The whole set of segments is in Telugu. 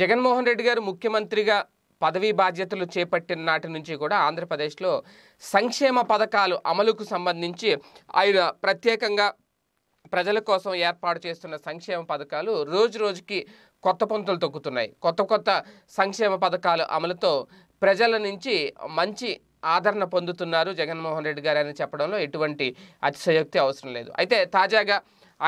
జగన్మోహన్ రెడ్డి గారు ముఖ్యమంత్రిగా పదవీ బాధ్యతలు చేపట్టిన నాటి నుంచి కూడా ఆంధ్రప్రదేశ్లో సంక్షేమ పథకాలు అమలుకు సంబంధించి ఆయన ప్రత్యేకంగా ప్రజల కోసం ఏర్పాటు చేస్తున్న సంక్షేమ పథకాలు రోజు రోజుకి కొత్త పొంతులు తొక్కుతున్నాయి కొత్త కొత్త సంక్షేమ పథకాలు అమలుతో ప్రజల నుంచి మంచి ఆదరణ పొందుతున్నారు జగన్మోహన్ రెడ్డి గారు అని చెప్పడంలో ఎటువంటి అతిశయోక్తి అవసరం లేదు అయితే తాజాగా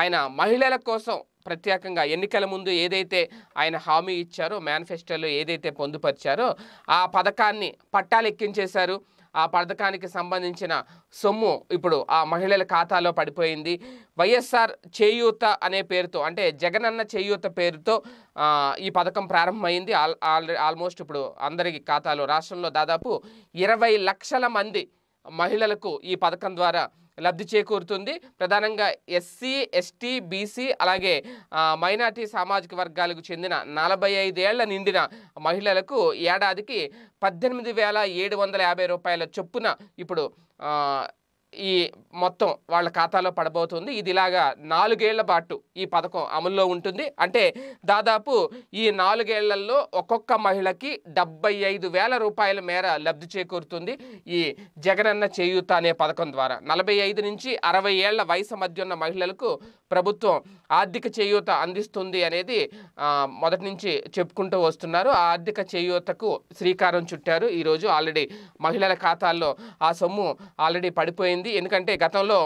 ఆయన మహిళల కోసం ప్రత్యేకంగా ఎన్నికల ముందు ఏదైతే ఆయన హామీ ఇచ్చారో మేనిఫెస్టోలో ఏదైతే పొందుపరిచారో ఆ పథకాన్ని పట్టాలు ఎక్కించేశారు ఆ పథకానికి సంబంధించిన సొమ్ము ఇప్పుడు ఆ మహిళల ఖాతాలో పడిపోయింది వైఎస్ఆర్ చేయూత అనే పేరుతో అంటే జగనన్న చేయూత పేరుతో ఈ పథకం ప్రారంభమైంది ఆల్ ఆల్మోస్ట్ ఇప్పుడు అందరికీ ఖాతాలో రాష్ట్రంలో దాదాపు ఇరవై లక్షల మంది మహిళలకు ఈ పథకం ద్వారా లబ్ధి చేకూరుతుంది ప్రధానంగా ఎస్సీ ఎస్టీ బీసీ అలాగే మైనార్టీ సామాజిక వర్గాలకు చెందిన నలభై ఐదేళ్ల నిండిన మహిళలకు ఏడాదికి పద్దెనిమిది వేల ఏడు వందల యాభై రూపాయల చొప్పున ఇప్పుడు ఈ మొత్తం వాళ్ళ ఖాతాలో పడబోతుంది ఇది ఇలాగా నాలుగేళ్ల పాటు ఈ పథకం అమల్లో ఉంటుంది అంటే దాదాపు ఈ నాలుగేళ్లలో ఒక్కొక్క మహిళకి డెబ్బై ఐదు వేల రూపాయల మేర లబ్ధి చేకూరుతుంది ఈ జగనన్న చేయూత అనే పథకం ద్వారా నలభై ఐదు నుంచి అరవై ఏళ్ల వయసు మధ్య ఉన్న మహిళలకు ప్రభుత్వం ఆర్థిక చేయూత అందిస్తుంది అనేది మొదటి నుంచి చెప్పుకుంటూ వస్తున్నారు ఆ ఆర్థిక చేయూతకు శ్రీకారం చుట్టారు ఈరోజు ఆల్రెడీ మహిళల ఖాతాల్లో ఆ సొమ్ము ఆల్రెడీ పడిపోయింది అయింది ఎందుకంటే గతంలో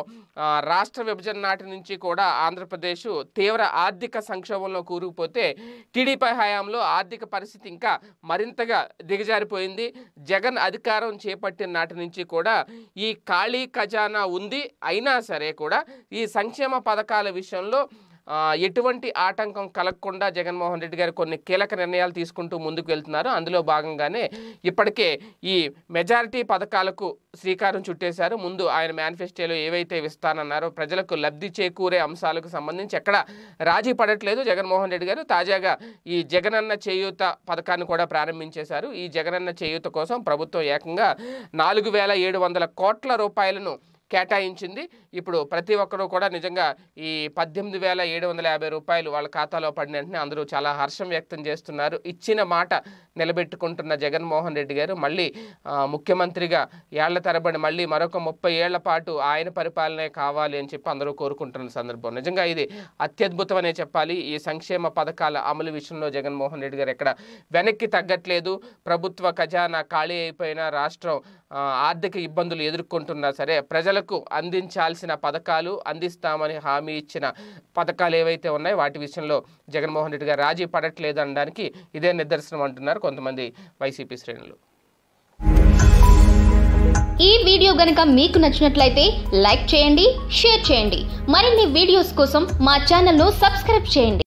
రాష్ట్ర విభజన నాటి నుంచి కూడా ఆంధ్రప్రదేశ్ తీవ్ర ఆర్థిక సంక్షోభంలో కూరుకుపోతే టీడీపీ హయాంలో ఆర్థిక పరిస్థితి ఇంకా మరింతగా దిగజారిపోయింది జగన్ అధికారం చేపట్టిన నాటి నుంచి కూడా ఈ ఖాళీ ఖజానా ఉంది అయినా సరే కూడా ఈ సంక్షేమ పథకాల విషయంలో ఎటువంటి ఆటంకం కలగకుండా జగన్మోహన్ రెడ్డి గారు కొన్ని కీలక నిర్ణయాలు తీసుకుంటూ ముందుకు వెళ్తున్నారు అందులో భాగంగానే ఇప్పటికే ఈ మెజారిటీ పథకాలకు శ్రీకారం చుట్టేశారు ముందు ఆయన మేనిఫెస్టోలో ఏవైతే ఇస్తానన్నారో ప్రజలకు లబ్ధి చేకూరే అంశాలకు సంబంధించి ఎక్కడ రాజీ పడట్లేదు జగన్మోహన్ రెడ్డి గారు తాజాగా ఈ జగనన్న చేయూత పథకాన్ని కూడా ప్రారంభించేశారు ఈ జగనన్న చేయూత కోసం ప్రభుత్వం ఏకంగా నాలుగు కోట్ల రూపాయలను కేటాయించింది ఇప్పుడు ప్రతి ఒక్కరూ కూడా నిజంగా ఈ పద్దెనిమిది వేల ఏడు వందల యాభై రూపాయలు వాళ్ళ ఖాతాలో పడిన వెంటనే అందరూ చాలా హర్షం వ్యక్తం చేస్తున్నారు ఇచ్చిన మాట నిలబెట్టుకుంటున్న జగన్మోహన్ రెడ్డి గారు మళ్ళీ ముఖ్యమంత్రిగా ఏళ్ల తరబడి మళ్ళీ మరొక ముప్పై ఏళ్ల పాటు ఆయన పరిపాలనే కావాలి అని చెప్పి అందరూ కోరుకుంటున్న సందర్భం నిజంగా ఇది అత్యద్భుతమనే చెప్పాలి ఈ సంక్షేమ పథకాల అమలు విషయంలో జగన్మోహన్ రెడ్డి గారు ఎక్కడ వెనక్కి తగ్గట్లేదు ప్రభుత్వ ఖజానా ఖాళీ అయిపోయినా రాష్ట్రం ఆర్థిక ఇబ్బందులు ఎదుర్కొంటున్నా సరే ప్రజల ప్రజలకు అందించాల్సిన పథకాలు అందిస్తామని హామీ ఇచ్చిన పథకాలు ఏవైతే ఉన్నాయో వాటి విషయంలో జగన్మోహన్ రెడ్డి గారు రాజీ పడట్లేదు అనడానికి ఇదే నిదర్శనం అంటున్నారు కొంతమంది వైసీపీ శ్రేణులు ఈ వీడియో గనుక మీకు నచ్చినట్లయితే లైక్ చేయండి షేర్ చేయండి మరిన్ని వీడియోస్ కోసం మా ఛానల్ను సబ్స్క్రైబ్ చేయండి